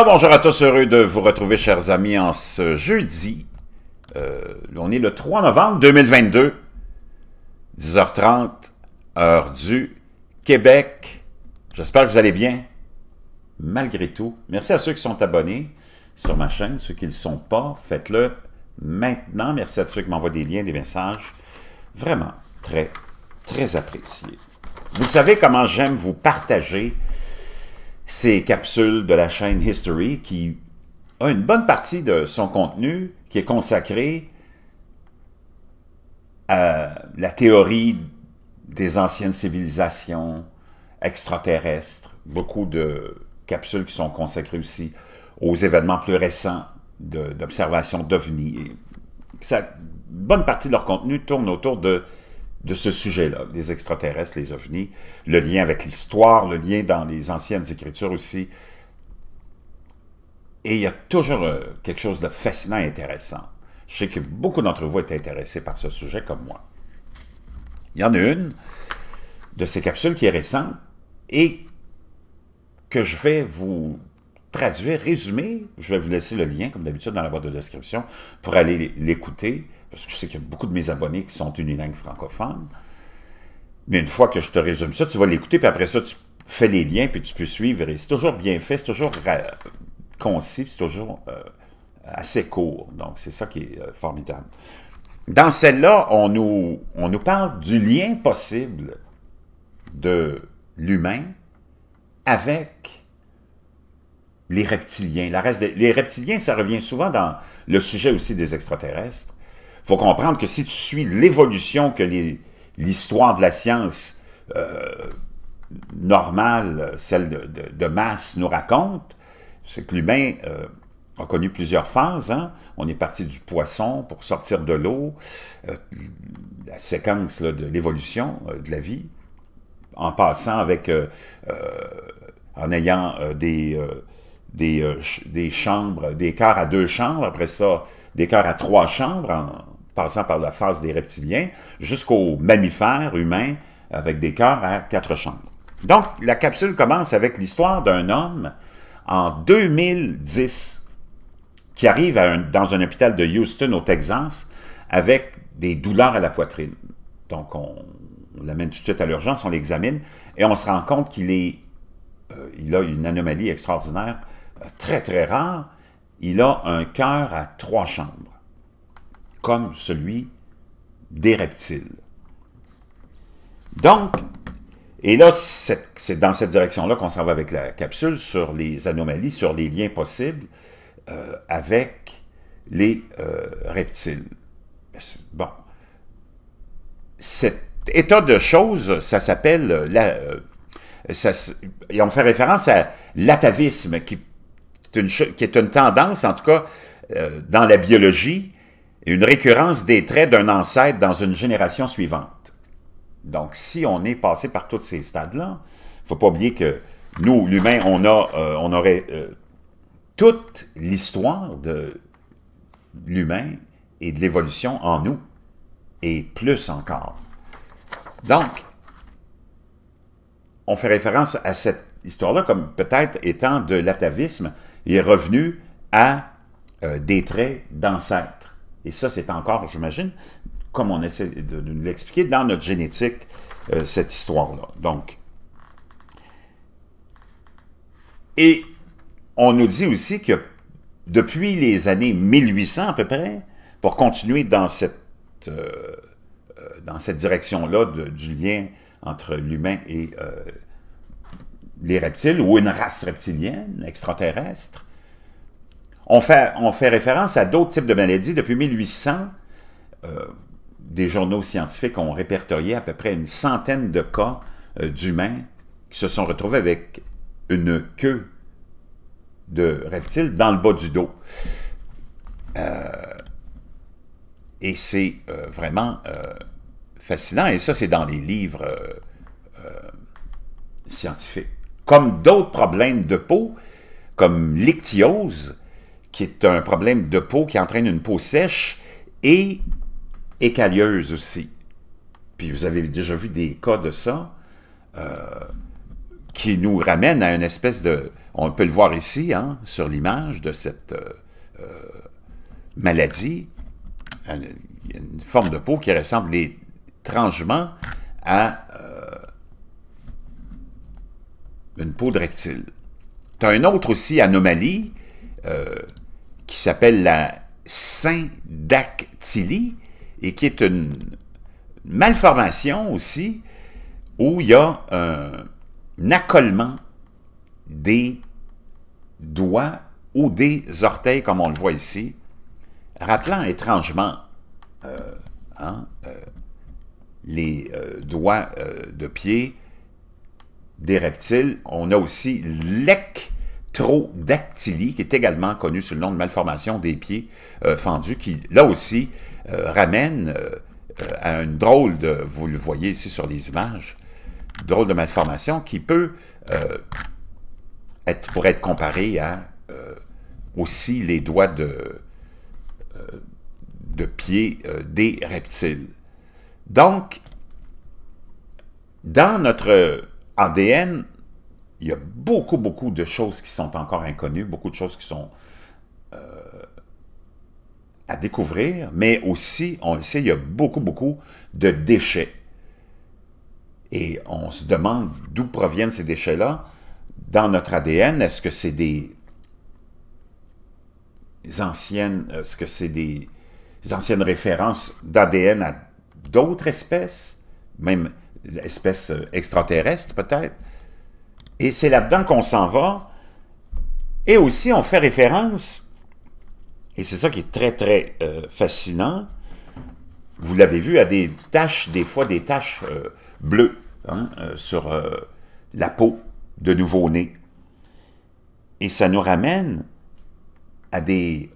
Ah, bonjour à tous, heureux de vous retrouver, chers amis, en ce jeudi. Euh, on est le 3 novembre 2022, 10h30, heure du Québec. J'espère que vous allez bien, malgré tout. Merci à ceux qui sont abonnés sur ma chaîne. Ceux qui ne le sont pas, faites-le maintenant. Merci à ceux qui m'envoient des liens, des messages. Vraiment, très, très apprécié. Vous savez comment j'aime vous partager ces capsules de la chaîne History qui a une bonne partie de son contenu qui est consacré à la théorie des anciennes civilisations extraterrestres, beaucoup de capsules qui sont consacrées aussi aux événements plus récents d'observation d'OVNI. Bonne partie de leur contenu tourne autour de de ce sujet-là, les extraterrestres, les ovnis, le lien avec l'histoire, le lien dans les anciennes écritures aussi. Et il y a toujours euh, quelque chose de fascinant et intéressant. Je sais que beaucoup d'entre vous étaient intéressés par ce sujet comme moi. Il y en a une de ces capsules qui est récente et que je vais vous traduire, résumer. Je vais vous laisser le lien, comme d'habitude, dans la boîte de description pour aller l'écouter, parce que je sais qu'il y a beaucoup de mes abonnés qui sont langue francophone. Mais une fois que je te résume ça, tu vas l'écouter, puis après ça, tu fais les liens, puis tu peux suivre. Et c'est toujours bien fait, c'est toujours concis, c'est toujours euh, assez court. Donc, c'est ça qui est euh, formidable. Dans celle-là, on nous, on nous parle du lien possible de l'humain avec les reptiliens. les reptiliens, ça revient souvent dans le sujet aussi des extraterrestres. faut comprendre que si tu suis l'évolution que l'histoire de la science euh, normale, celle de, masse, nous raconte, c'est que l'humain euh, a connu plusieurs phases. Hein. On est parti du poisson pour sortir de l'eau, euh, la séquence de l'évolution de la vie, en passant avec, en ayant des euh, des, chambres, des corps à deux chambres, après ça, des corps à trois chambres, en passant par la phase des reptiliens, jusqu'aux mammifères humains, avec des cœurs à quatre chambres. Donc, la capsule commence avec l'histoire d'un homme en 2010 qui arrive dans un hôpital de Houston, au Texas, avec des douleurs à la poitrine. Donc, on, l'amène tout de suite à l'urgence, on l'examine, et on se rend compte qu'il est, euh, il a une anomalie extraordinaire très très rare, il a un cœur à trois chambres, comme celui des reptiles. Donc, et là, c'est dans cette direction-là qu'on s'en va avec la capsule sur les anomalies, sur les liens possibles euh, avec les euh, reptiles. Bon. Cet état de choses, ça s'appelle euh, la... et on fait référence à l'atavisme qui c'est une, qui est une tendance, en tout cas, euh, dans la biologie, une récurrence des traits d'un ancêtre dans une génération suivante. Donc, si on est passé par tous ces stades-là, il ne faut pas oublier que nous, l'humain, on, euh, on aurait euh, toute l'histoire de l'humain et de l'évolution en nous, et plus encore. Donc, on fait référence à cette histoire-là comme peut-être étant de l'atavisme, il est revenu à euh, des traits d'ancêtre. Et ça, c'est encore, j'imagine, comme on essaie de, nous l'expliquer, dans notre génétique, euh, cette histoire-là. Donc, et on nous dit aussi que depuis les années 1800 à peu près, pour continuer dans cette, euh, dans cette direction-là du lien entre l'humain et les reptiles ou une race reptilienne, extraterrestre. On fait, on fait référence à d'autres types de maladies. Depuis 1800, euh, des journaux scientifiques ont répertorié à peu près une centaine de cas euh, d'humains qui se sont retrouvés avec une queue de reptiles dans le bas du dos. Euh, et c'est vraiment fascinant. Et ça, c'est dans les livres scientifiques comme d'autres problèmes de peau, comme l'ictiose, qui est un problème de peau qui entraîne une peau sèche et écailleuse aussi. Puis vous avez déjà vu des cas de ça euh, qui nous ramènent à une espèce de... On peut le voir ici, hein, sur l'image de cette euh, euh, maladie, une forme de peau qui ressemble étrangement à une peau de reptile. Tu as une autre aussi anomalie euh, qui s'appelle la syndactylie et qui est une malformation aussi où il y a un, accollement accolement des doigts ou des orteils, comme on le voit ici, rappelant étrangement euh, hein, euh, les doigts de pied des reptiles. On a aussi l'ectrodactylie, qui est également connue sous le nom de malformation des pieds euh, fendus, qui, là aussi, euh, ramène euh, à une drôle de, vous le voyez ici sur les images, drôle de malformation qui peut être, pour être comparée à aussi les doigts de, de pied des reptiles. Donc, dans notre ADN, il y a beaucoup, beaucoup de choses qui sont encore inconnues, beaucoup de choses qui sont euh, à découvrir, mais aussi, on le sait, il y a beaucoup, beaucoup de déchets. Et on se demande d'où proviennent ces déchets-là. Dans notre ADN, est-ce que c'est des anciennes, est-ce que c'est des anciennes références d'ADN à d'autres espèces, même l'espèce euh, extraterrestre peut-être. Et c'est là-dedans qu'on s'en va. Et aussi, on fait référence, et c'est ça qui est très, très euh, fascinant, vous l'avez vu, à des taches, des fois des taches euh, bleues hein, sur la peau de nouveau nés Et ça nous ramène à des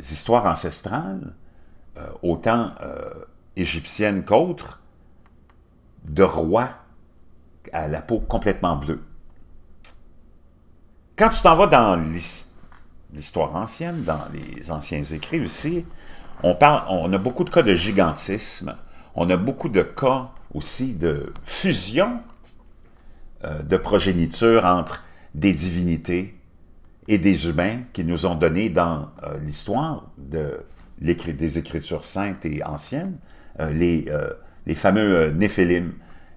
histoires ancestrales, autant égyptiennes qu'autres, de roi à la peau complètement bleue. Quand tu t'en vas dans l'histoire ancienne, dans les anciens écrits aussi, on, parle, on a beaucoup de cas de gigantisme, on a beaucoup de cas aussi de fusion euh, de progéniture entre des divinités et des humains qui nous ont donné dans euh, l'histoire des Écritures saintes et anciennes euh, les les fameux euh, Néphilim,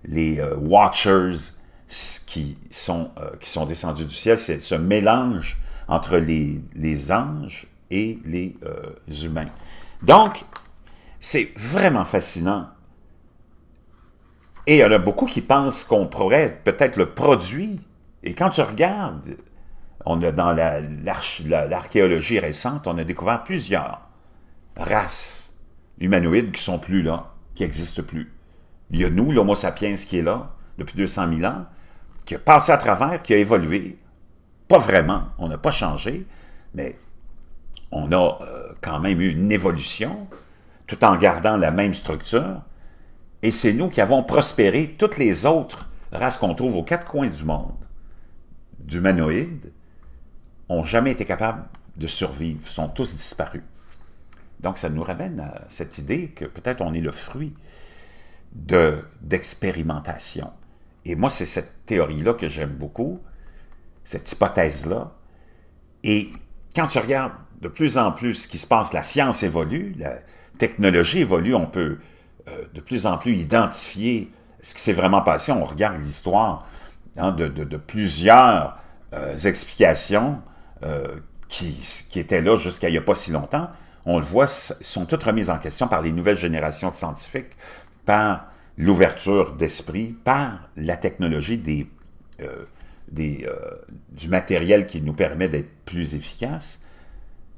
les euh, Watchers qui sont, euh, qui sont descendus du ciel. C'est ce mélange entre les, anges et les humains. Donc, c'est vraiment fascinant. Et il y en a beaucoup qui pensent qu'on pourrait peut-être le produit. Et quand tu regardes, on a dans l'archéologie récente, on a découvert plusieurs races humanoïdes qui sont plus là qui n'existe plus. Il y a nous, l'Homo sapiens, qui est là depuis 200 000 ans, qui a passé à travers, qui a évolué. Pas vraiment, on n'a pas changé, mais on a euh, quand même eu une évolution, tout en gardant la même structure, et c'est nous qui avons prospéré toutes les autres races qu'on trouve aux quatre coins du monde, d'humanoïdes, ont jamais été capables de survivre, sont tous disparus. Donc, ça nous ramène à cette idée que peut-être on est le fruit d'expérimentation. et moi, c'est cette théorie-là que j'aime beaucoup, cette hypothèse-là. Et quand tu regardes de plus en plus ce qui se passe, la science évolue, la technologie évolue, on peut euh, de plus en plus identifier ce qui s'est vraiment passé. On regarde l'histoire hein, de, plusieurs euh, explications euh, qui, qui étaient là jusqu'à il n'y a pas si longtemps on le voit, sont toutes remises en question par les nouvelles générations de scientifiques, par l'ouverture d'esprit, par la technologie euh, euh, du matériel qui nous permet d'être plus efficaces,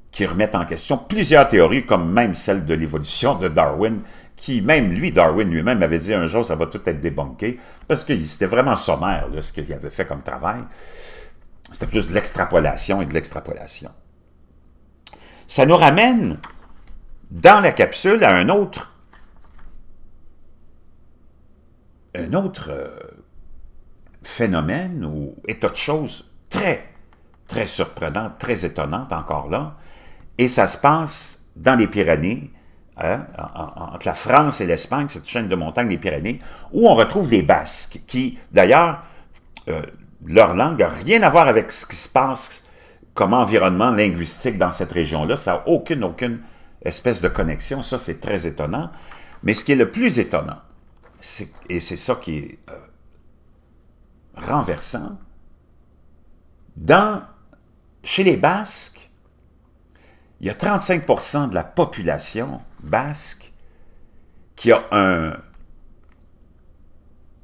qui remettent en question plusieurs théories, comme même celle de l'évolution de Darwin, qui, même lui, Darwin lui-même, avait dit un jour, ça va tout être débunké, parce que c'était vraiment sommaire, ce qu'il avait fait comme travail. C'était plus de l'extrapolation et de l'extrapolation ça nous ramène dans la capsule à un autre, un autre euh, phénomène ou état de chose très, très surprenant, très étonnant encore là, et ça se passe dans les Pyrénées, hein, entre la France et l'Espagne, cette chaîne de montagnes des Pyrénées, où on retrouve les Basques, qui, d'ailleurs, euh, leur langue n'a rien à voir avec ce qui se passe comme environnement linguistique dans cette région-là. Ça n'a aucune, aucune espèce de connexion. Ça, c'est très étonnant. Mais ce qui est le plus étonnant, et c'est ça qui est euh, renversant, dans, chez les Basques, il y a 35 de la population basque qui a un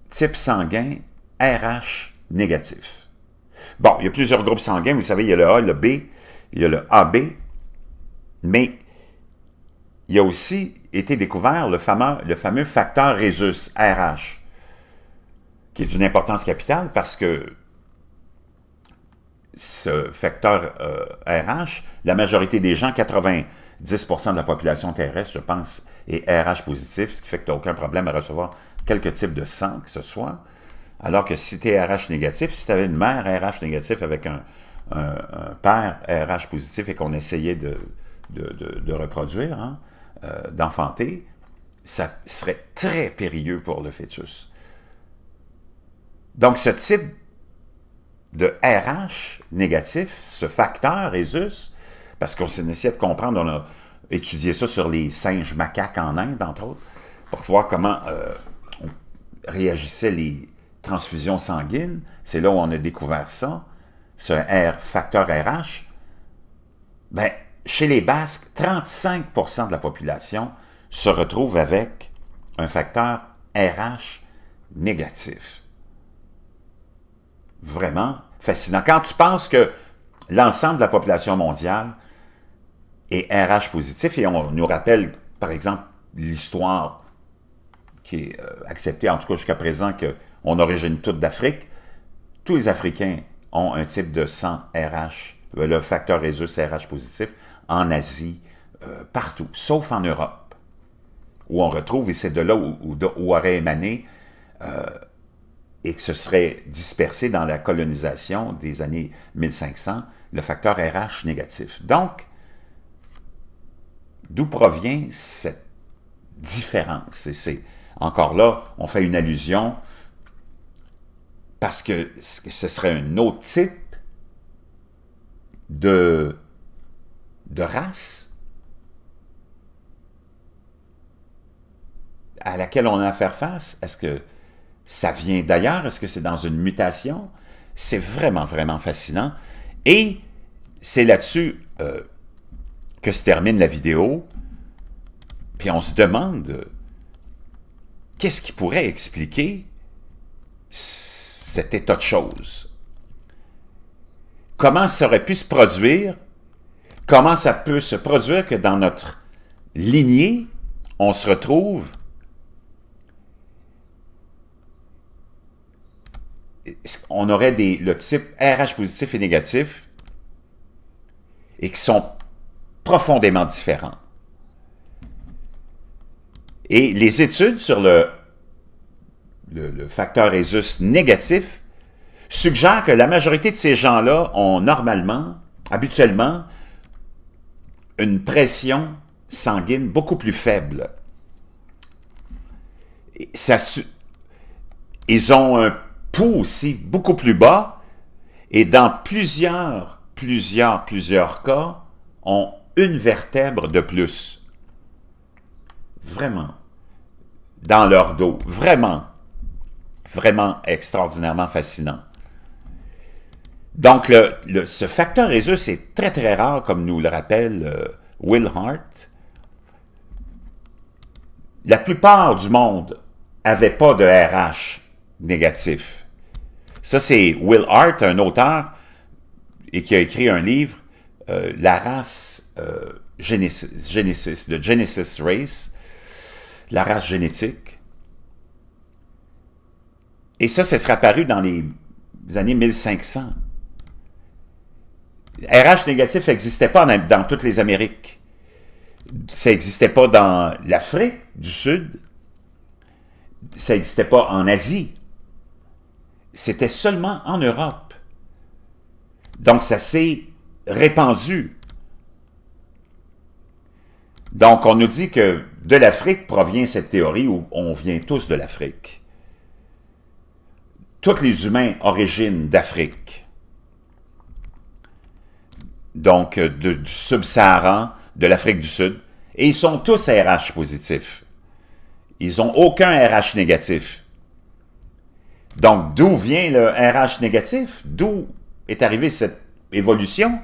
type sanguin RH négatif. Bon, il y a plusieurs groupes sanguins. Vous savez, il y a le A, le B, il y a le AB. Mais il y a aussi été découvert le fameux, facteur Rhesus, RH, qui est d'une importance capitale parce que ce facteur RH, euh, la majorité des gens, 90% de la population terrestre, je pense, est RH positif, ce qui fait que tu n'as aucun problème à recevoir quelque type de sang que ce soit. Alors que si tu es RH négatif, si tu avais une mère RH négatif avec un, père RH positif et qu'on essayait de, de, reproduire, hein, euh, d'enfanter, ça serait très périlleux pour le fœtus. Donc ce type de RH négatif, ce facteur parce qu'on essayé de comprendre, on a étudié ça sur les singes macaques en Inde, entre autres, pour voir comment euh, réagissaient les, transfusion sanguine, c'est là où on a découvert ça, ce R, facteur RH, ben, chez les Basques, 35 de la population se retrouve avec un facteur RH négatif. Vraiment fascinant. Quand tu penses que l'ensemble de la population mondiale est RH positif, et on nous rappelle, par exemple, l'histoire qui est euh, acceptée, en tout cas jusqu'à présent, que on origine toute d'Afrique. Tous les Africains ont un type de sang RH, euh, le facteur réseau RH positif, en Asie, euh, partout, sauf en Europe, où on retrouve, et c'est de là où, aurait émané, euh, et que ce serait dispersé dans la colonisation des années 1500, le facteur RH négatif. Donc, d'où provient cette différence? c'est encore là, on fait une allusion parce que ce serait un autre type de, de race à laquelle on a à faire face. Est-ce que ça vient d'ailleurs? Est-ce que c'est dans une mutation? C'est vraiment, vraiment fascinant. Et c'est là-dessus euh, que se termine la vidéo. Puis on se demande qu'est-ce qui pourrait expliquer cet état de choses. Comment ça aurait pu se produire? Comment ça peut se produire que dans notre lignée, on se retrouve on aurait des, le type RH positif et négatif et qui sont profondément différents. Et les études sur le le, facteur ESUS négatif suggère que la majorité de ces gens-là ont normalement, habituellement, une pression sanguine beaucoup plus faible. ils ont un pouls aussi beaucoup plus bas et dans plusieurs, plusieurs, plusieurs cas, ont une vertèbre de plus. Vraiment. Dans leur dos. Vraiment vraiment extraordinairement fascinant. Donc, ce facteur résus, c'est très, très rare, comme nous le rappelle euh, Will Hart. La plupart du monde n'avait pas de RH négatif. Ça, c'est Will Hart, un auteur, et qui a écrit un livre, euh, La race euh, Genesis, The Genesis Race, la race génétique. Et ça, ça sera paru dans les années 1500. RH négatif n'existait pas dans toutes les Amériques. Ça n'existait pas dans l'Afrique du Sud. Ça n'existait pas en Asie. C'était seulement en Europe. Donc, ça s'est répandu. Donc, on nous dit que de l'Afrique provient cette théorie, où on vient tous de l'Afrique tous les humains origines d'Afrique. Donc, euh, du Sub-Saharan, de l'Afrique du Sud. Et ils sont tous RH positifs. Ils n'ont aucun RH négatif. Donc, d'où vient le RH négatif? D'où est arrivée cette évolution?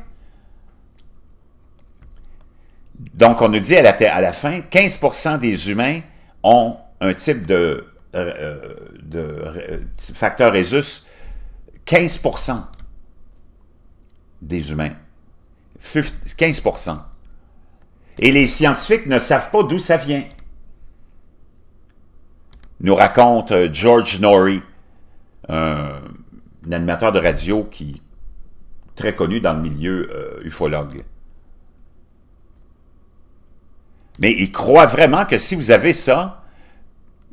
Donc, on nous dit à la, à la fin, 15% des humains ont un type de euh, euh, de euh, facteur Rhesus, 15% des humains. 15%. Et les scientifiques ne savent pas d'où ça vient. Nous raconte George Norrie, un, animateur de radio qui très connu dans le milieu ufologue. Mais il croit vraiment que si vous avez ça,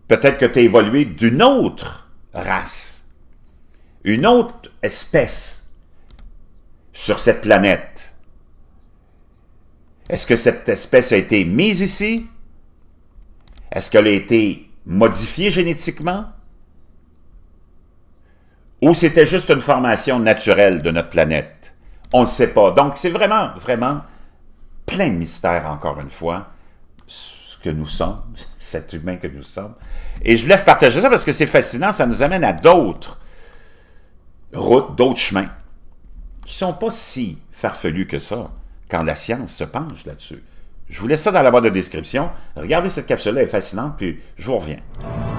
Peut-être que tu as évolué d'une autre race, une autre espèce sur cette planète. Est-ce que cette espèce a été mise ici? Est-ce qu'elle a été modifiée génétiquement? Ou c'était juste une formation naturelle de notre planète? On ne sait pas. Donc, c'est vraiment, vraiment plein de mystères, encore une fois, que nous sommes, cet humain que nous sommes. Et je voulais partager ça parce que c'est fascinant, ça nous amène à d'autres routes, d'autres chemins qui sont pas si farfelus que ça quand la science se penche là-dessus. Je vous laisse ça dans la boîte de description. Regardez cette capsule-là, elle est fascinante, puis je vous reviens.